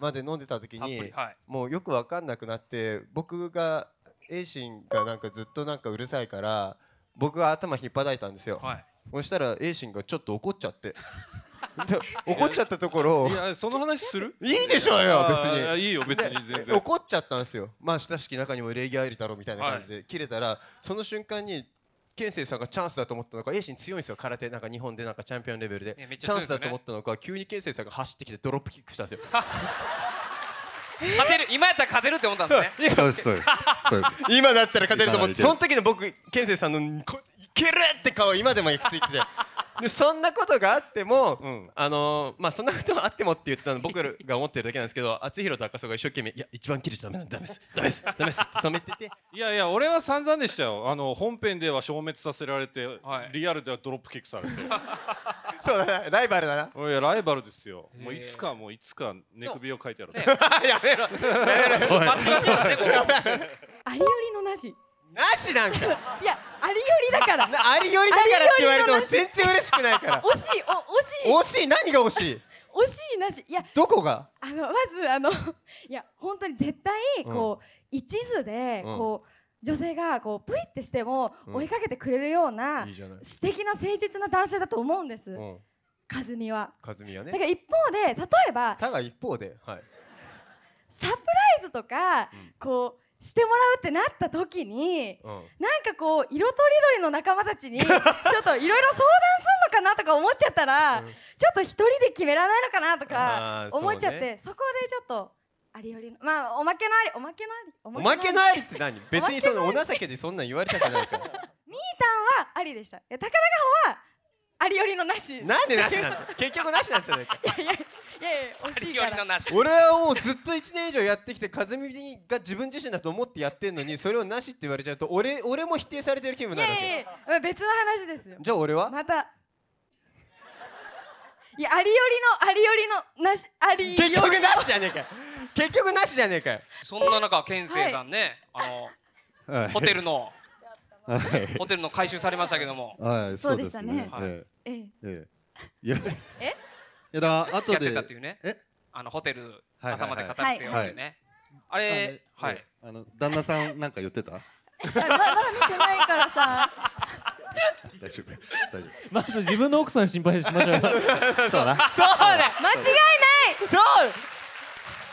まで飲んでた時に、はい、もうよく分かんなくなって僕が栄心がなんかずっとなんかうるさいから僕が頭引っ張いたんですよ、はい、そしたら栄心がちょっと怒っちゃって怒っちゃったところいやその話する いいでしょうよ別にいいよ別に全然怒っちゃったんですよまあ親しき中にも礼儀ありだろみたいな感じで、はい、切れたらその瞬間に健生さんがチャンスだと思ったのか栄心強いんですよ空手なんか日本でなんかチャンピオンレベルで、ねね、チャンスだと思ったのか急に健生さんが走ってきてドロップキックしたんですよ 勝てる今やったら勝てるって思ったんですね今だったら勝てると思ってその時の僕健生さんのいけるって顔今でも焼き付いてて でそんなことがあっても、うん、あのー、まあそんなことがあってもって言ったの僕が思ってるだけなんですけど厚 弘と赤楚が一生懸命いや一番切れちゃダメなんだダメですダメですダメです止めてて いやいや俺は散々でしたよあの本編では消滅させられて、はい、リアルではドロップキックされてそうだなライバルだないやライバルですよもういつかもういつか寝首をかいてやろう、ね、やめろやめろバッチバチだねここありよりのなしなしなんかだからありよりだからって言われても全然嬉しくないから 惜しい惜しい惜しい何が惜しい惜しいなしいやどこがあのまずあのいや本当に絶対こう、うん、一途でこう、うん女性がこうプイってしても追いかけてくれるような、素敵な誠実な男性だと思うんです、うん、和美は。和美はね。だから一方で例えば。ただ一方で、はい、サプライズとか、うん、こうしてもらうってなった時に、うん、なんかこう色とりどりの仲間たちに ちょっといろいろ相談するのかなとか思っちゃったら、うん、ちょっと一人で決められないのかなとか思っちゃって、ね、そこでちょっと。ありよりまあおまけのありおまけのありおまけのありって何 別にそのお情けでそんなん言われたくないから みーたんはありでした高田川はありよりのなしなんでなしなの結局なしなんじゃないかいやいやいやいや惜しいから俺はもうずっと1年以上やってきて和美が自分自身だと思ってやってんのにそれをなしって言われちゃうと俺俺も否定されてる気分になるわけいやいや別の話ですよじゃあ俺はまたいやありよりのありよりのなしあり結局なしじゃねえかよ結局なしじゃねえかよそんな中健生さんね、はい、あのホテルのホテルの回収されましたけども。はい、そうでしたね。はい、ええええ。いや、え？いやだ後で。っていうね。え？あのホテル朝まで語ってよってね。あれ、はい。あの旦那さんなんか言ってた？まだ見てないからさ。大丈夫大丈夫まず自分の奥さん心配しましょう そうだそうだ間違いないそう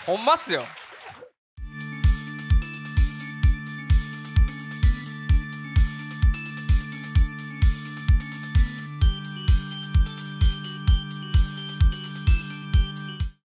ほんますよ